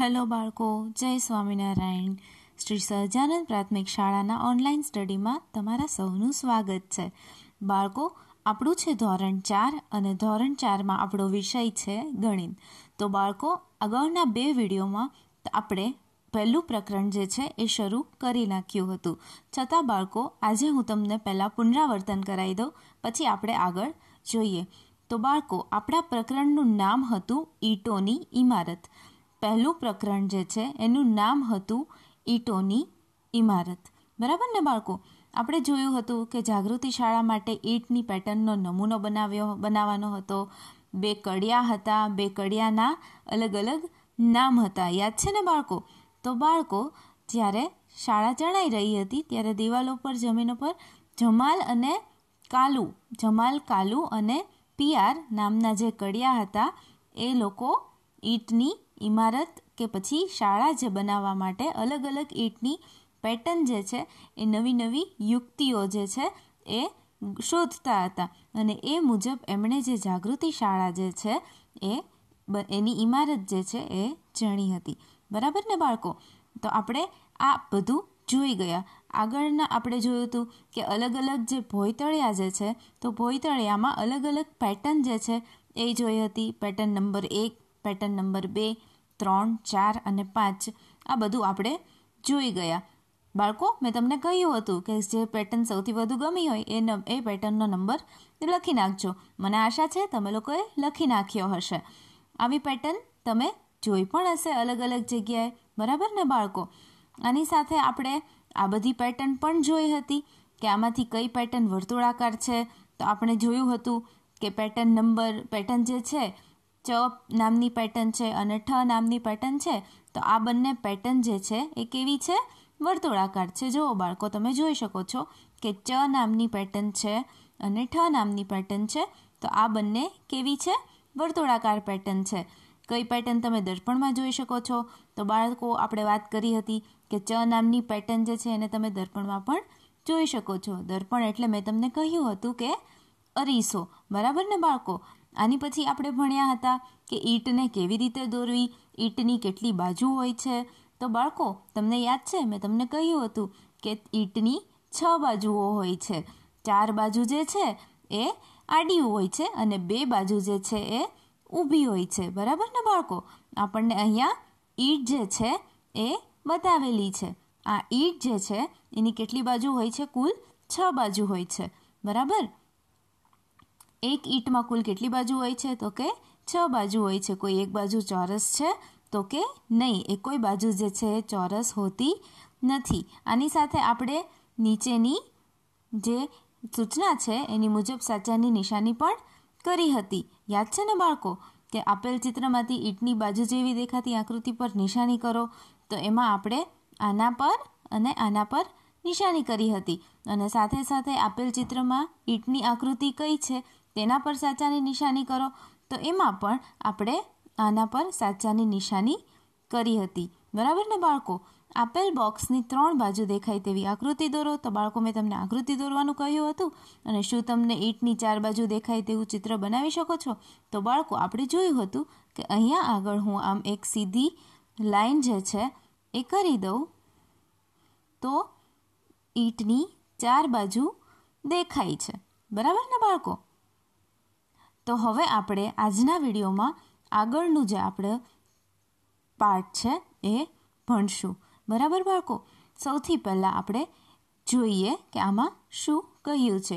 hello બાળકો જય સ્વામિનારાયણ શ્રી સહજાનંદ પ્રાથમિક શાળાના ઓનલાઈન સ્ટડીમાં તમારા સૌનું સ્વાગત છે બાળકો આપણું છે ધોરણ ચાર અને ધોરણ ચારમાં આપણો વિષય છે ગણિત તો બાળકો અગાઉના બે વિડીયોમાં આપણે પહેલું પ્રકરણ જે છે એ શરૂ કરી નાખ્યું હતું છતાં બાળકો આજે હું તમને પહેલાં પુનરાવર્તન કરાવી દઉં પછી આપણે આગળ જોઈએ તો બાળકો આપણા પ્રકરણનું નામ હતું ઈટોની ઇમારત પહેલું પ્રકરણ જે છે એનું નામ હતું ઈંટોની ઇમારત બરાબર ને બાળકો આપણે જોયું હતું કે જાગૃતિ શાળા માટે ઈંટની પેટર્નનો નમૂનો બનાવ્યો બનાવવાનો હતો બે કડિયા હતા બે કડિયાના અલગ અલગ નામ હતા યાદ છે ને બાળકો તો બાળકો જ્યારે શાળા ચણાઈ રહી હતી ત્યારે દિવાલો પર જમીન પર જમાલ અને કાલુ જમાલ કાલુ અને પીઆર નામના જે કડિયા હતા એ લોકો ઈંટની ઇમારત કે પછી શાળા જે બનાવવા માટે અલગ અલગ ઈંટની પેટર્ન જે છે એ નવી નવી યુક્તિઓ જે છે એ શોધતા હતા અને એ મુજબ એમણે જે જાગૃતિ શાળા જે છે એ એની ઇમારત જે છે એ જણી હતી બરાબર ને બાળકો તો આપણે આ બધું જોઈ ગયા આગળના આપણે જોયું હતું કે અલગ અલગ જે ભોયતળિયા જે છે તો ભોયતળિયામાં અલગ અલગ પેટર્ન જે છે એ જોઈ હતી પેટર્ન નંબર એક પેટર્ન નંબર બે ત્રણ ચાર અને પાંચ આ બધું આપણે જોઈ ગયા બાળકો મેં તમને કહ્યું હતું કે જે પેટર્ન સૌથી વધુ ગમી હોય એ એ પેટર્નનો નંબર લખી નાખજો મને આશા છે તમે લોકોએ લખી નાખ્યો હશે આવી પેટર્ન તમે જોઈ પણ હશે અલગ અલગ જગ્યાએ બરાબર ને બાળકો આની સાથે આપણે આ બધી પેટર્ન પણ જોઈ હતી કે આમાંથી કઈ પેટર્ન વર્તુળાકાર છે તો આપણે જોયું હતું કે પેટર્ન નંબર પેટર્ન જે છે ચ નામની પેટર્ન છે અને ઠ નામની પેટર્ન છે તો આ બંને પેટર્ન જે છે એ કેવી છે વર્તુળાકાર છે જુઓ બાળકો તમે જોઈ શકો છો કે ચ નામની પેટર્ન છે અને ઠ નામની પેટર્ન છે તો આ બંને કેવી છે વર્તુળાકાર પેટર્ન છે કઈ પેટર્ન તમે દર્પણમાં જોઈ શકો છો તો બાળકો આપણે વાત કરી હતી કે ચ નામની પેટર્ન જે છે એને તમે દર્પણમાં પણ જોઈ શકો છો દર્પણ એટલે મેં તમને કહ્યું હતું કે અરીસો બરાબર ને બાળકો આની પછી આપણે ભણ્યા હતા કે ઈંટને કેવી રીતે દોરવી ઈંટની કેટલી બાજુ હોય છે તો બાળકો તમને યાદ છે મેં તમને કહ્યું હતું કે ઈંટની છ બાજુઓ હોય છે ચાર બાજુ જે છે એ આડી હોય છે અને બે બાજુ જે છે એ ઊભી હોય છે બરાબર ને બાળકો આપણને અહીંયા ઈંટ જે છે એ બતાવેલી છે આ ઈંટ જે છે એની કેટલી બાજુ હોય છે કુલ છ બાજુ હોય છે બરાબર એક ઈંટમાં કુલ કેટલી બાજુ હોય છે તો કે છ બાજુ હોય છે કોઈ એક બાજુ ચોરસ છે તો કે નહીં એ કોઈ બાજુ જે છે એ ચોરસ હોતી નથી આની સાથે આપણે નીચેની જે સૂચના છે એની મુજબ સાચાની નિશાની પણ કરી હતી યાદ છે ને બાળકો કે આપેલ ચિત્રમાંથી ઈંટની બાજુ જેવી દેખાતી આકૃતિ પર નિશાની કરો તો એમાં આપણે આના પર અને આના પર નિશાની કરી હતી અને સાથે સાથે આપેલ ચિત્રમાં ઈંટની આકૃતિ કઈ છે તેના પર સાચાની નિશાની કરો તો એમાં પણ આપણે આના પર સાચાની નિશાની કરી હતી બરાબર ને બાળકો આપેલ બોક્સની ત્રણ બાજુ દેખાય તેવી આકૃતિ દોરો તો બાળકો મેં તમને આકૃતિ દોરવાનું કહ્યું હતું અને શું તમને ઈંટની ચાર બાજુ દેખાય તેવું ચિત્ર બનાવી શકો છો તો બાળકો આપણે જોયું હતું કે અહીંયા આગળ હું આમ એક સીધી લાઈન જે છે એ કરી દઉં તો ઈંટની ચાર બાજુ દેખાય છે બરાબર ને બાળકો તો હવે આપણે આજના વિડીયોમાં આગળનું જે આપણે પાર્ટ છે એ ભણશું બરાબર બાળકો સૌથી પહેલાં આપણે જોઈએ કે આમાં શું કહ્યું છે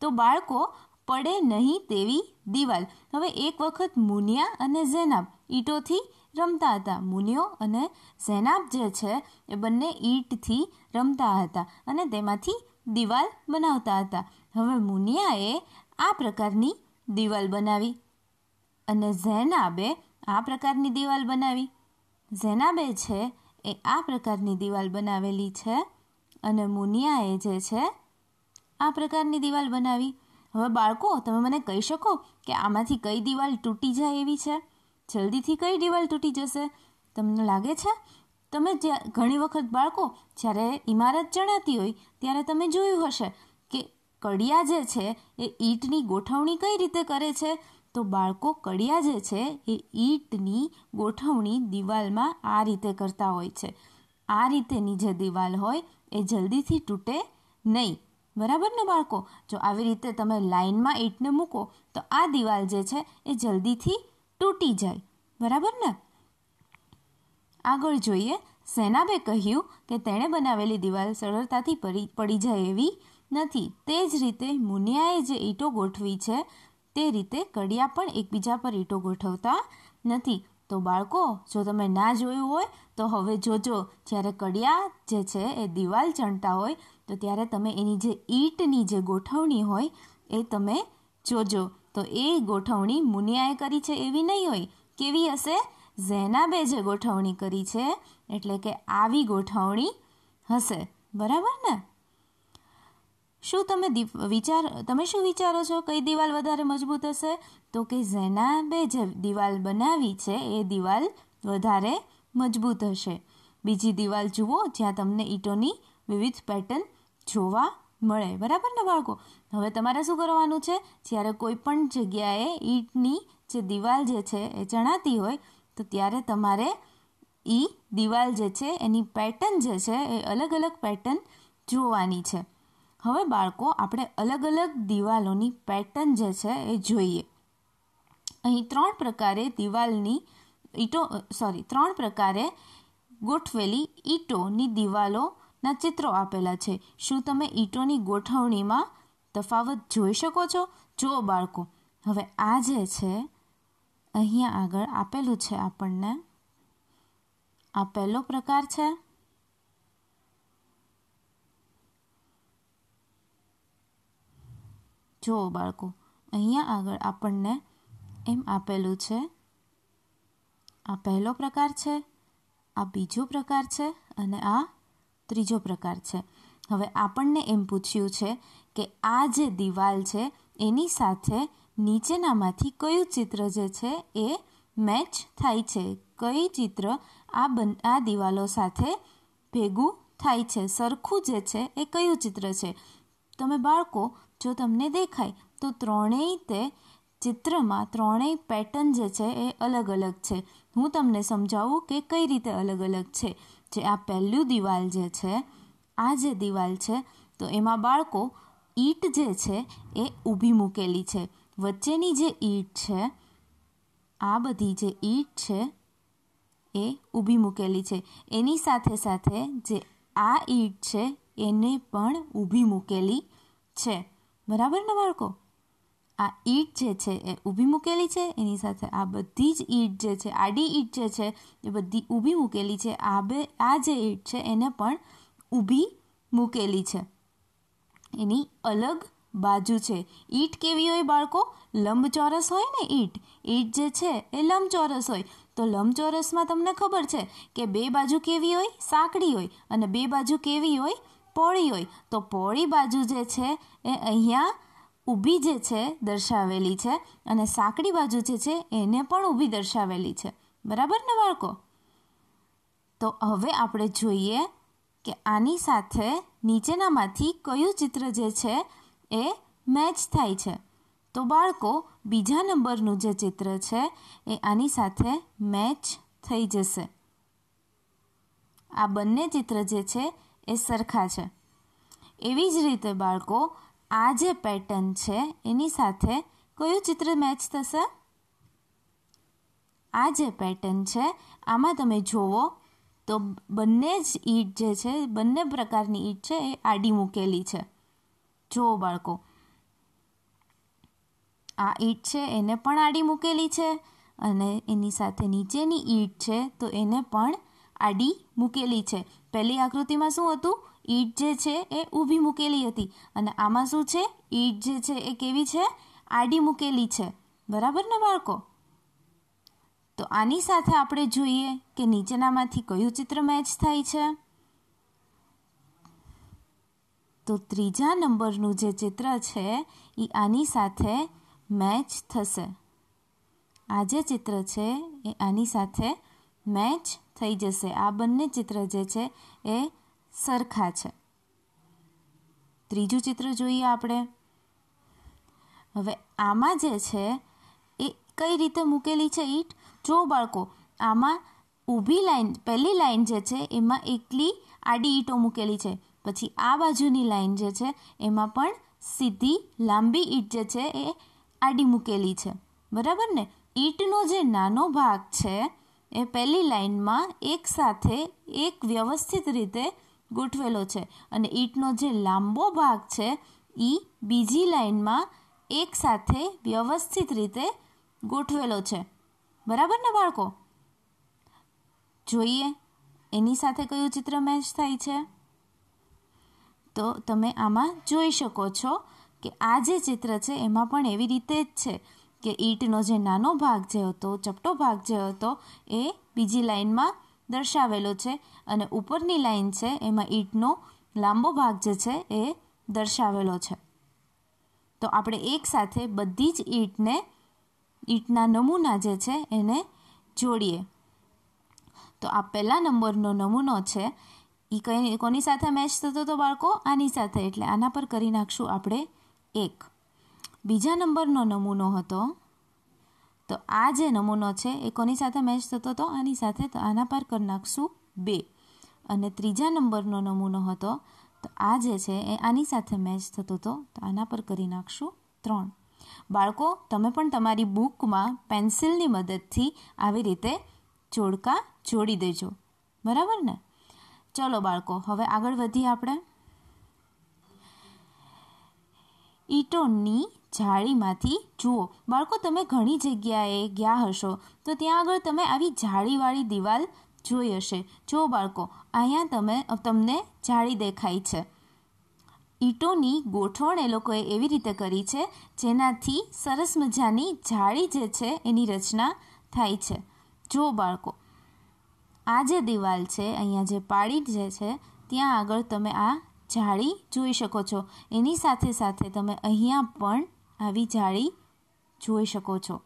તો બાળકો પડે નહીં તેવી દિવાલ હવે એક વખત મુનિયા અને ઝેનાબ ઈંટોથી રમતા હતા મુનિયો અને ઝેનાબ જે છે એ બંને ઈંટથી રમતા હતા અને તેમાંથી દિવાલ બનાવતા હતા હવે મુનિયાએ આ પ્રકારની દિવાલ બનાવી અને ઝેનાબે આ પ્રકારની દિવાલ બનાવી ઝેનાબે છે એ આ પ્રકારની દિવાલ બનાવેલી છે અને મુનિયાએ જે છે આ પ્રકારની દિવાલ બનાવી હવે બાળકો તમે મને કહી શકો કે આમાંથી કઈ દિવાલ તૂટી જાય એવી છે જલ્દીથી કઈ દિવાલ તૂટી જશે તમને લાગે છે તમે જ્યાં ઘણી વખત બાળકો જ્યારે ઇમારત ચણાતી હોય ત્યારે તમે જોયું હશે કડિયા જે છે એ ઈંટની ગોઠવણી કઈ રીતે કરે છે તો બાળકો કડિયા જે છે એ ઈંટની ગોઠવણી દિવાલમાં આ રીતે કરતા હોય છે આ રીતેની જે દિવાલ હોય એ જલ્દીથી તૂટે નહીં બરાબર ને બાળકો જો આવી રીતે તમે લાઇનમાં ઈંટને મૂકો તો આ દિવાલ જે છે એ જલ્દીથી તૂટી જાય બરાબર ને આગળ જોઈએ સેનાબે કહ્યું કે તેણે બનાવેલી દિવાલ સરળતાથી પડી જાય એવી નથી તે જ રીતે મુનિયાએ જે ઈંટો ગોઠવી છે તે રીતે કડિયા પણ એકબીજા પર ઈંટો ગોઠવતા નથી તો બાળકો જો તમે ના જોયું હોય તો હવે જોજો જ્યારે કડિયા જે છે એ દિવાલ ચણતા હોય તો ત્યારે તમે એની જે ઈંટની જે ગોઠવણી હોય એ તમે જોજો તો એ ગોઠવણી મુનિયાએ કરી છે એવી નહીં હોય કેવી હશે ઝેનાબે જે ગોઠવણી કરી છે એટલે કે આવી ગોઠવણી હશે બરાબર ને શું તમે વિચાર તમે શું વિચારો છો કઈ દિવાલ વધારે મજબૂત હશે તો કે જેના બે જે દિવાલ બનાવી છે એ દિવાલ વધારે મજબૂત હશે બીજી દિવાલ જુઓ જ્યાં તમને ઈંટોની વિવિધ પેટર્ન જોવા મળે બરાબર ને બાળકો હવે તમારે શું કરવાનું છે જ્યારે કોઈ પણ જગ્યાએ ઈંટની જે દિવાલ જે છે એ ચણાતી હોય તો ત્યારે તમારે ઈ દિવાલ જે છે એની પેટર્ન જે છે એ અલગ અલગ પેટર્ન જોવાની છે હવે બાળકો આપણે અલગ અલગ દિવાલોની પેટર્ન જે છે એ જોઈએ અહીં ત્રણ પ્રકારે દિવાલની ઈંટો સોરી ત્રણ પ્રકારે ગોઠવેલી ઈંટોની દિવાલોના ચિત્રો આપેલા છે શું તમે ઈંટોની ગોઠવણીમાં તફાવત જોઈ શકો છો જુઓ બાળકો હવે આ જે છે અહીંયા આગળ આપેલું છે આપણને આ પહેલો પ્રકાર છે જુઓ બાળકો અહીંયા આગળ આપણને એમ આપેલું છે આ પહેલો પ્રકાર છે આ બીજો પ્રકાર છે અને આ ત્રીજો પ્રકાર છે હવે આપણને એમ પૂછ્યું છે કે આ જે દિવાલ છે એની સાથે નીચેનામાંથી કયું ચિત્ર જે છે એ મેચ થાય છે કઈ ચિત્ર આ બન આ દિવાલો સાથે ભેગું થાય છે સરખું જે છે એ કયું ચિત્ર છે તમે બાળકો જો તમને દેખાય તો ત્રણેય તે ચિત્રમાં ત્રણેય પેટર્ન જે છે એ અલગ અલગ છે હું તમને સમજાવું કે કઈ રીતે અલગ અલગ છે જે આ પહેલું દિવાલ જે છે આ જે દિવાલ છે તો એમાં બાળકો ઈંટ જે છે એ ઊભી મૂકેલી છે વચ્ચેની જે ઈંટ છે આ બધી જે ઈંટ છે એ ઊભી મૂકેલી છે એની સાથે સાથે જે આ ઈંટ છે એને પણ ઊભી મૂકેલી છે બરાબર ને બાળકો આ ઈટ જે છે એ ઊભી મૂકેલી છે એની સાથે આ બધી જ ઈટ જે છે આડી ઈટ જે છે એ બધી ઊભી મૂકેલી છે આ બે આ જે ઈટ છે એને પણ ઊભી મૂકેલી છે એની અલગ બાજુ છે ઈટ કેવી હોય બાળકો લંબચોરસ હોય ને ઈટ ઈટ જે છે એ લંબચોરસ હોય તો લંબચોરસમાં તમને ખબર છે કે બે બાજુ કેવી હોય સાંકડી હોય અને બે બાજુ કેવી હોય પોળી હોય તો પોળી બાજુ જે છે એ અહીંયા ઊભી જે છે દર્શાવેલી છે અને સાંકડી બાજુ જે છે એને પણ ઊભી દર્શાવેલી છે બરાબર ને બાળકો તો હવે આપણે જોઈએ કે આની સાથે નીચેનામાંથી કયું ચિત્ર જે છે એ મેચ થાય છે તો બાળકો બીજા નંબરનું જે ચિત્ર છે એ આની સાથે મેચ થઈ જશે આ બંને ચિત્ર જે છે એ સરખા છે એવી જ રીતે બાળકો આ જે પેટર્ન છે એની સાથે કયું ચિત્ર મેચ થશે આ જે પેટર્ન છે આમાં તમે જોવો તો બંને જ ઈટ જે છે બંને પ્રકારની ઈટ છે એ આડી મૂકેલી છે જુઓ બાળકો આ ઈટ છે એને પણ આડી મૂકેલી છે અને એની સાથે નીચેની ઈટ છે તો એને પણ આ ડી મૂકેલી છે પહેલી આકૃતિમાં શું હતું ઈટ જે છે એ ઊભી મૂકેલી હતી અને આમાં શું છે ઈટ જે છે એ કેવી છે આડી મૂકેલી છે બરાબર ને બાળકો તો આની સાથે આપણે જોઈએ કે નીચેનામાંથી કયું ચિત્ર મેચ થાય છે તો ત્રીજા નંબરનું જે ચિત્ર છે એ આની સાથે મેચ થશે આ જે ચિત્ર છે એ આની સાથે મેચ થઈ જશે આ બંને ચિત્ર જે છે એ સરખા છે ત્રીજું ચિત્ર જોઈએ આપણે હવે આમાં જે છે એ કઈ રીતે મૂકેલી છે ઈટ જો બાળકો આમાં ઊભી લાઈન પહેલી લાઈન જે છે એમાં એકલી આડી ઈંટો મૂકેલી છે પછી આ બાજુની લાઈન જે છે એમાં પણ સીધી લાંબી ઈંટ જે છે એ આડી મૂકેલી છે બરાબર ને ઈંટનો જે નાનો ભાગ છે એ પહેલી લાઇનમાં એક સાથે એક વ્યવસ્થિત રીતે ગોઠવેલો છે અને ઈંટનો જે લાંબો ભાગ છે એ બીજી લાઇનમાં એક સાથે વ્યવસ્થિત રીતે ગોઠવેલો છે બરાબર ને બાળકો જોઈએ એની સાથે કયું ચિત્ર મેચ થાય છે તો તમે આમાં જોઈ શકો છો કે આ જે ચિત્ર છે એમાં પણ એવી રીતે જ છે કે ઈંટનો જે નાનો ભાગ જે હતો ચપટો ભાગ જે હતો એ બીજી લાઇનમાં દર્શાવેલો છે અને ઉપરની લાઇન છે એમાં ઈંટનો લાંબો ભાગ જે છે એ દર્શાવેલો છે તો આપણે એક સાથે બધી જ ઈંટને ઈંટના નમૂના જે છે એને જોડીએ તો આ પહેલા નંબરનો નમૂનો છે એ કઈ કોની સાથે મેચ થતો હતો બાળકો આની સાથે એટલે આના પર કરી નાખશું આપણે એક બીજા નંબરનો નમૂનો હતો તો આ જે નમૂનો છે એ કોની સાથે મેચ થતો હતો આની સાથે તો આના પર કરી નાખશું બે અને ત્રીજા નંબરનો નમૂનો હતો તો આ જે છે એ આની સાથે મેચ થતો હતો તો આના પર કરી નાખશું ત્રણ બાળકો તમે પણ તમારી બુકમાં પેન્સિલની મદદથી આવી રીતે જોડકા જોડી દેજો બરાબર ને ચલો બાળકો હવે આગળ વધીએ આપણે ઈંટોની જાળીમાંથી જુઓ બાળકો તમે ઘણી જગ્યાએ ગયા હશો તો ત્યાં આગળ તમે આવી જાળીવાળી દિવાલ જોઈ હશે જો બાળકો અહીંયા તમે તમને જાળી દેખાય છે ઈંટોની ગોઠવણ એ લોકોએ એવી રીતે કરી છે જેનાથી સરસ મજાની જાળી જે છે એની રચના થાય છે જો બાળકો આ જે દિવાલ છે અહીંયા જે પાળી જે છે ત્યાં આગળ તમે આ જાળી જોઈ શકો છો એની સાથે સાથે તમે અહીંયા પણ આવી જાળી જોઈ શકો છો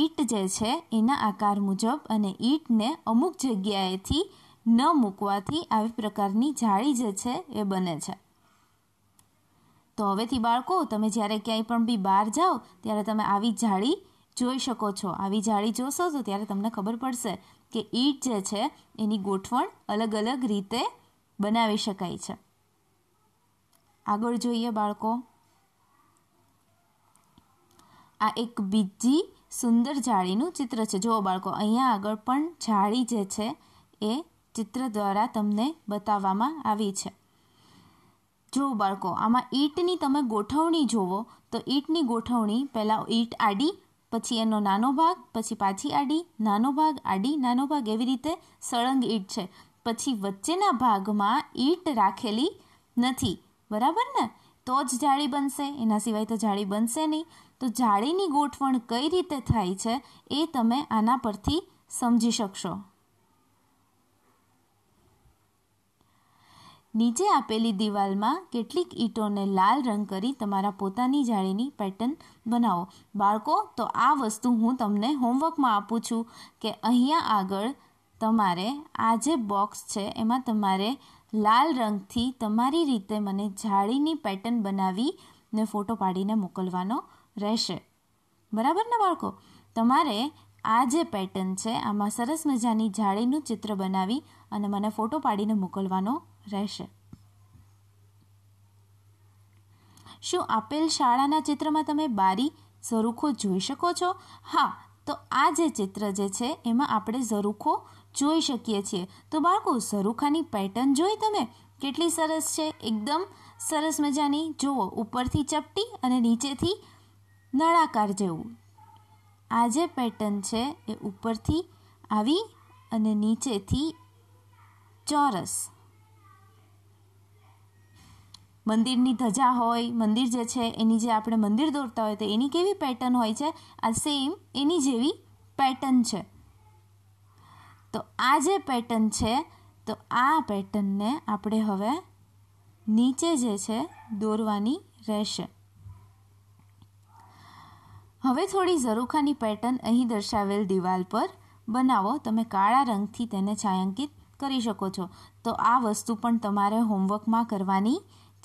ઈંટ જે છે એના આકાર મુજબ અને ઈંટને અમુક જગ્યાએથી ન મૂકવાથી આવી પ્રકારની જાળી જે છે એ બને છે તો હવેથી બાળકો તમે જ્યારે ક્યાંય પણ બી બહાર જાઓ ત્યારે તમે આવી જાળી જોઈ શકો છો આવી જાળી જોશો તો ત્યારે તમને ખબર પડશે કે ઈટ જે છે એની ગોઠવણ અલગ અલગ રીતે બનાવી શકાય છે આગળ જોઈએ બાળકો આ એક બીજી સુંદર જાળીનું ચિત્ર છે જુઓ બાળકો અહીંયા આગળ પણ જાળી જે છે એ ચિત્ર દ્વારા તમને બતાવવામાં આવી છે જુઓ બાળકો આમાં ઈંટની તમે ગોઠવણી જુઓ તો ઈંટની ગોઠવણી પહેલાં ઈંટ આડી પછી એનો નાનો ભાગ પછી પાછી આડી નાનો ભાગ આડી નાનો ભાગ એવી રીતે સળંગ ઈંટ છે પછી વચ્ચેના ભાગમાં ઈંટ રાખેલી નથી બરાબર ને તો જ જાળી બનશે એના સિવાય તો જાળી બનશે નહીં તો જાળીની ગોઠવણ કઈ રીતે થાય છે એ તમે આના પરથી સમજી શકશો નીચે આપેલી દિવાલમાં કેટલીક ઈંટોને લાલ રંગ કરી તમારા પોતાની જાળીની પેટર્ન બનાવો બાળકો તો આ વસ્તુ હું તમને હોમવર્કમાં આપું છું કે અહીંયા આગળ તમારે આ જે બોક્સ છે એમાં તમારે લાલ રંગથી તમારી રીતે મને જાળીની પેટર્ન બનાવી ને ફોટો પાડીને મોકલવાનો રહેશે બરાબર ને બાળકો તમારે આ જે પેટર્ન છે આમાં સરસ મજાની જાળીનું ચિત્ર બનાવી અને મને ફોટો પાડીને મોકલવાનો રહેશે શું આપેલ શાળાના ચિત્રમાં તમે બારી ઝરૂખો જોઈ શકો છો હા તો આ જે ચિત્ર જે છે એમાં આપણે ઝરૂખો જોઈ શકીએ છીએ તો બાળકો ઝરૂખાની પેટર્ન જોઈ તમે કેટલી સરસ છે એકદમ સરસ મજાની જુઓ ઉપરથી ચપટી અને નીચેથી નળાકાર જેવું આ જે પેટર્ન છે એ ઉપરથી આવી અને નીચેથી ચોરસ મંદિરની ધજા હોય મંદિર જે છે એની જે આપણે મંદિર દોરતા હોય તો એની કેવી પેટર્ન હોય છે આ સેમ એની જેવી પેટર્ન છે તો આ જે પેટર્ન છે તો આ પેટર્નને આપણે હવે નીચે જે છે દોરવાની રહેશે હવે થોડી ઝરૂખાની પેટર્ન અહીં દર્શાવેલ દિવાલ પર બનાવો તમે કાળા રંગથી તેને છાયાંકિત કરી શકો છો તો આ વસ્તુ પણ તમારે હોમવર્કમાં કરવાની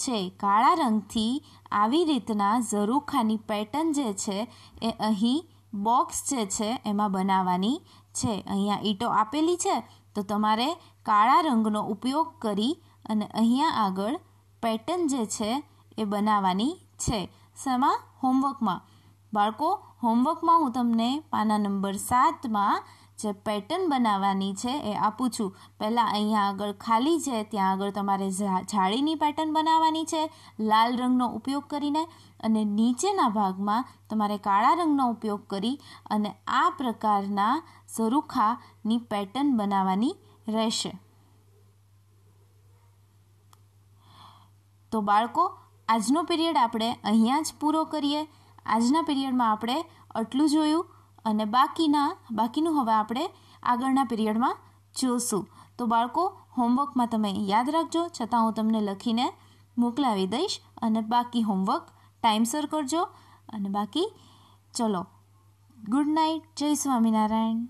છે કાળા રંગથી આવી રીતના ઝરૂખાની પેટર્ન જે છે એ અહીં બોક્સ જે છે એમાં બનાવવાની છે અહીંયા ઈંટો આપેલી છે તો તમારે કાળા રંગનો ઉપયોગ કરી અને અહીંયા આગળ પેટર્ન જે છે એ બનાવવાની છે શેમાં હોમવર્કમાં બાળકો હોમવર્કમાં હું તમને પાના નંબર સાતમાં જે પેટર્ન બનાવવાની છે એ આપું છું પહેલાં અહીંયા આગળ ખાલી છે ત્યાં આગળ તમારે જાળીની પેટર્ન બનાવવાની છે લાલ રંગનો ઉપયોગ કરીને અને નીચેના ભાગમાં તમારે કાળા રંગનો ઉપયોગ કરી અને આ પ્રકારના ઝરૂખાની પેટર્ન બનાવવાની રહેશે તો બાળકો આજનો પીરિયડ આપણે અહીંયા જ પૂરો કરીએ આજના પીરિયડમાં આપણે આટલું જોયું અને બાકીના બાકીનું હવે આપણે આગળના પિરિયડમાં જોશું તો બાળકો હોમવર્કમાં તમે યાદ રાખજો છતાં હું તમને લખીને મોકલાવી દઈશ અને બાકી હોમવર્ક ટાઈમસર કરજો અને બાકી ચલો ગુડ નાઇટ જય સ્વામિનારાયણ